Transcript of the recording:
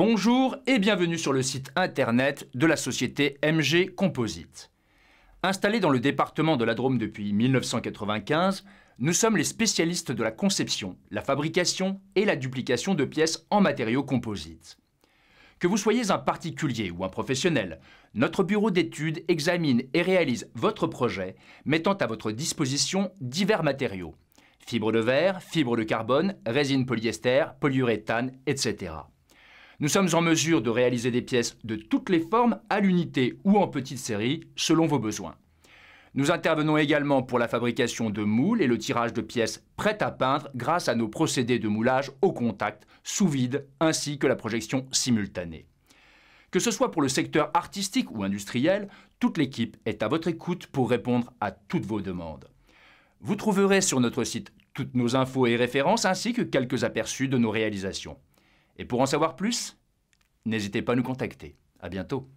Bonjour et bienvenue sur le site internet de la société MG Composite. Installés dans le département de la Drôme depuis 1995, nous sommes les spécialistes de la conception, la fabrication et la duplication de pièces en matériaux composites. Que vous soyez un particulier ou un professionnel, notre bureau d'études examine et réalise votre projet, mettant à votre disposition divers matériaux. Fibres de verre, fibres de carbone, résine polyester, polyuréthane, etc. Nous sommes en mesure de réaliser des pièces de toutes les formes, à l'unité ou en petite série, selon vos besoins. Nous intervenons également pour la fabrication de moules et le tirage de pièces prêtes à peindre grâce à nos procédés de moulage au contact, sous vide, ainsi que la projection simultanée. Que ce soit pour le secteur artistique ou industriel, toute l'équipe est à votre écoute pour répondre à toutes vos demandes. Vous trouverez sur notre site toutes nos infos et références ainsi que quelques aperçus de nos réalisations. Et pour en savoir plus, n'hésitez pas à nous contacter. À bientôt.